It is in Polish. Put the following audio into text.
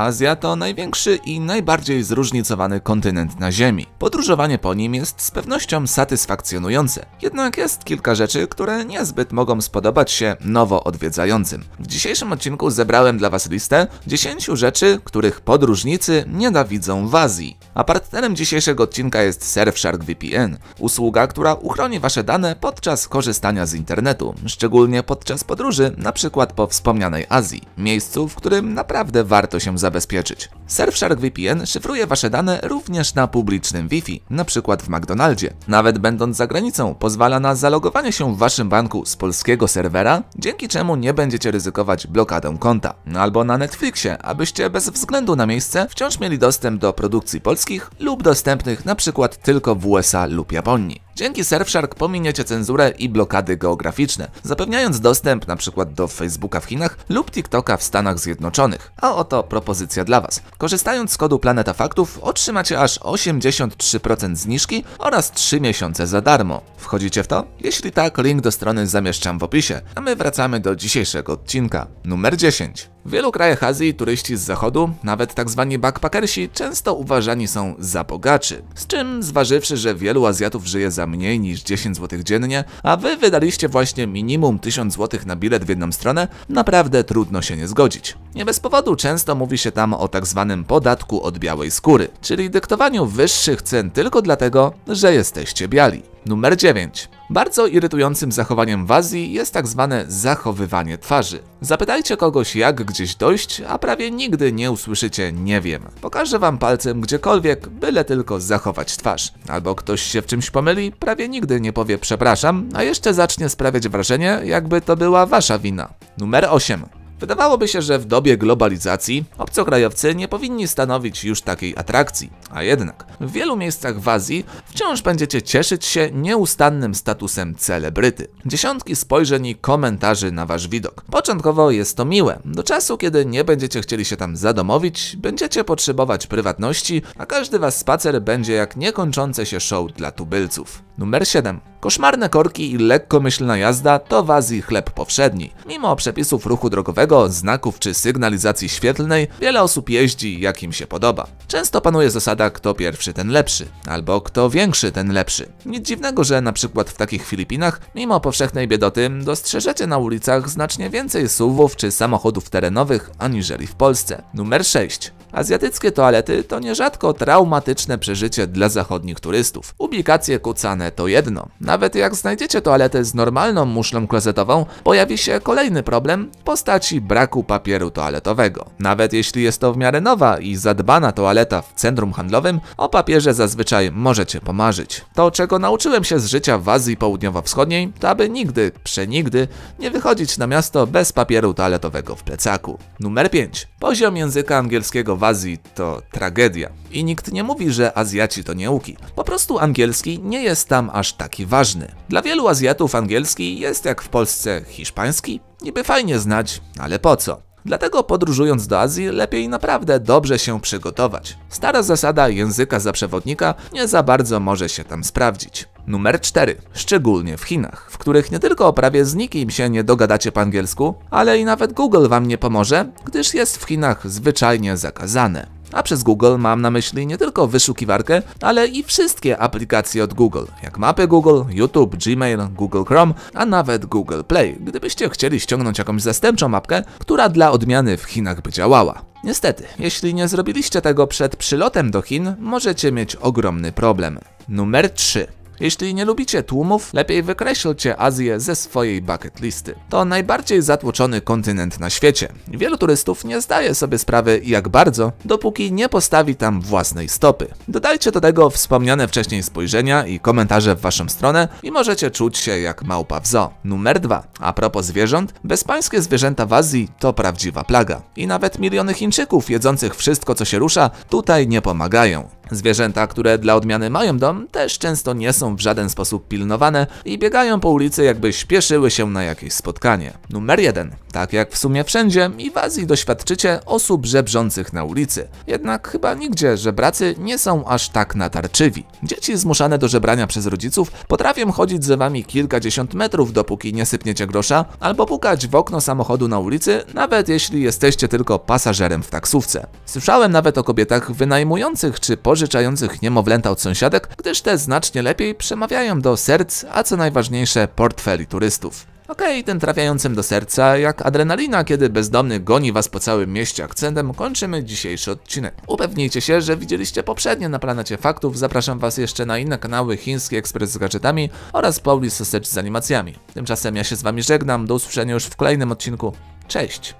Azja to największy i najbardziej zróżnicowany kontynent na Ziemi. Podróżowanie po nim jest z pewnością satysfakcjonujące, jednak jest kilka rzeczy, które niezbyt mogą spodobać się nowo odwiedzającym. W dzisiejszym odcinku zebrałem dla Was listę 10 rzeczy, których podróżnicy nienawidzą w Azji. A partnerem dzisiejszego odcinka jest Surfshark VPN, usługa, która uchroni Wasze dane podczas korzystania z internetu, szczególnie podczas podróży, na przykład po wspomnianej Azji, miejscu, w którym naprawdę warto się zabrać zabezpieczyć. Surfshark VPN szyfruje Wasze dane również na publicznym Wi-Fi, np. w McDonaldzie. Nawet będąc za granicą, pozwala na zalogowanie się w Waszym banku z polskiego serwera, dzięki czemu nie będziecie ryzykować blokadą konta. No albo na Netflixie, abyście bez względu na miejsce wciąż mieli dostęp do produkcji polskich lub dostępnych np. tylko w USA lub Japonii. Dzięki Surfshark pominiecie cenzurę i blokady geograficzne, zapewniając dostęp np. do Facebooka w Chinach lub TikToka w Stanach Zjednoczonych. A oto propozycja dla Was. Korzystając z kodu Planeta Faktów otrzymacie aż 83% zniżki oraz 3 miesiące za darmo. Wchodzicie w to? Jeśli tak, link do strony zamieszczam w opisie, a my wracamy do dzisiejszego odcinka. Numer 10. W wielu krajach Azji turyści z zachodu, nawet tzw. Tak backpackersi, często uważani są za bogaczy. Z czym, zważywszy, że wielu Azjatów żyje za mniej niż 10 zł dziennie, a wy wydaliście właśnie minimum 1000 zł na bilet w jedną stronę, naprawdę trudno się nie zgodzić. Nie bez powodu często mówi się tam o tzw. Tak podatku od białej skóry, czyli dyktowaniu wyższych cen tylko dlatego, że jesteście biali. Numer 9. Bardzo irytującym zachowaniem w Azji jest tak zwane zachowywanie twarzy. Zapytajcie kogoś jak gdzieś dojść, a prawie nigdy nie usłyszycie nie wiem. Pokażę wam palcem gdziekolwiek, byle tylko zachować twarz. Albo ktoś się w czymś pomyli, prawie nigdy nie powie przepraszam, a jeszcze zacznie sprawiać wrażenie, jakby to była wasza wina. Numer 8. Wydawałoby się, że w dobie globalizacji obcokrajowcy nie powinni stanowić już takiej atrakcji, a jednak w wielu miejscach w Azji wciąż będziecie cieszyć się nieustannym statusem celebryty. Dziesiątki spojrzeń i komentarzy na wasz widok. Początkowo jest to miłe, do czasu kiedy nie będziecie chcieli się tam zadomowić, będziecie potrzebować prywatności, a każdy wasz spacer będzie jak niekończące się show dla tubylców. Numer 7. Koszmarne korki i lekkomyślna jazda to w Azji chleb powszedni. Mimo przepisów ruchu drogowego, znaków czy sygnalizacji świetlnej, wiele osób jeździ jak im się podoba. Często panuje zasada kto pierwszy ten lepszy, albo kto większy ten lepszy. Nic dziwnego, że na przykład w takich Filipinach, mimo powszechnej biedoty, dostrzeżecie na ulicach znacznie więcej suwów czy samochodów terenowych aniżeli w Polsce. Numer 6. Azjatyckie toalety to nierzadko traumatyczne przeżycie dla zachodnich turystów. Ubikacje kucane to jedno. Nawet jak znajdziecie toaletę z normalną muszlą klozetową, pojawi się kolejny problem w postaci braku papieru toaletowego. Nawet jeśli jest to w miarę nowa i zadbana toaleta w centrum handlowym, o papierze zazwyczaj możecie pomarzyć. To, czego nauczyłem się z życia w Azji Południowo-Wschodniej, to aby nigdy, przenigdy nie wychodzić na miasto bez papieru toaletowego w plecaku. Numer 5. Poziom języka angielskiego w Azji to tragedia. I nikt nie mówi, że Azjaci to nieuki. Po prostu angielski nie jest tam aż taki ważny. Dla wielu Azjatów angielski jest jak w Polsce hiszpański. Niby fajnie znać, ale po co? Dlatego podróżując do Azji lepiej naprawdę dobrze się przygotować. Stara zasada języka za przewodnika nie za bardzo może się tam sprawdzić. Numer 4. Szczególnie w Chinach, w których nie tylko prawie z nikim się nie dogadacie po angielsku, ale i nawet Google wam nie pomoże, gdyż jest w Chinach zwyczajnie zakazane. A przez Google mam na myśli nie tylko wyszukiwarkę, ale i wszystkie aplikacje od Google, jak mapy Google, YouTube, Gmail, Google Chrome, a nawet Google Play, gdybyście chcieli ściągnąć jakąś zastępczą mapkę, która dla odmiany w Chinach by działała. Niestety, jeśli nie zrobiliście tego przed przylotem do Chin, możecie mieć ogromny problem. Numer 3. Jeśli nie lubicie tłumów, lepiej wykreślcie Azję ze swojej bucket listy. To najbardziej zatłoczony kontynent na świecie. Wielu turystów nie zdaje sobie sprawy jak bardzo, dopóki nie postawi tam własnej stopy. Dodajcie do tego wspomniane wcześniej spojrzenia i komentarze w waszą stronę i możecie czuć się jak małpa w zoo. Numer 2. A propos zwierząt, bezpańskie zwierzęta w Azji to prawdziwa plaga. I nawet miliony Chińczyków jedzących wszystko co się rusza tutaj nie pomagają. Zwierzęta, które dla odmiany mają dom, też często nie są w żaden sposób pilnowane i biegają po ulicy jakby śpieszyły się na jakieś spotkanie. Numer jeden. Tak jak w sumie wszędzie i w Azji doświadczycie osób żebrzących na ulicy. Jednak chyba nigdzie żebracy nie są aż tak natarczywi. Dzieci zmuszane do żebrania przez rodziców potrafią chodzić ze wami kilkadziesiąt metrów dopóki nie sypniecie grosza albo pukać w okno samochodu na ulicy, nawet jeśli jesteście tylko pasażerem w taksówce. Słyszałem nawet o kobietach wynajmujących czy pożyczających pożyczających niemowlęta od sąsiadek, gdyż te znacznie lepiej przemawiają do serc, a co najważniejsze portfeli turystów. Okej, okay, ten trafiającym do serca, jak adrenalina, kiedy bezdomny goni was po całym mieście akcentem, kończymy dzisiejszy odcinek. Upewnijcie się, że widzieliście poprzednie na Planecie Faktów, zapraszam was jeszcze na inne kanały Chiński Ekspres z gadżetami oraz Pauli Sausage z animacjami. Tymczasem ja się z wami żegnam, do usłyszenia już w kolejnym odcinku. Cześć!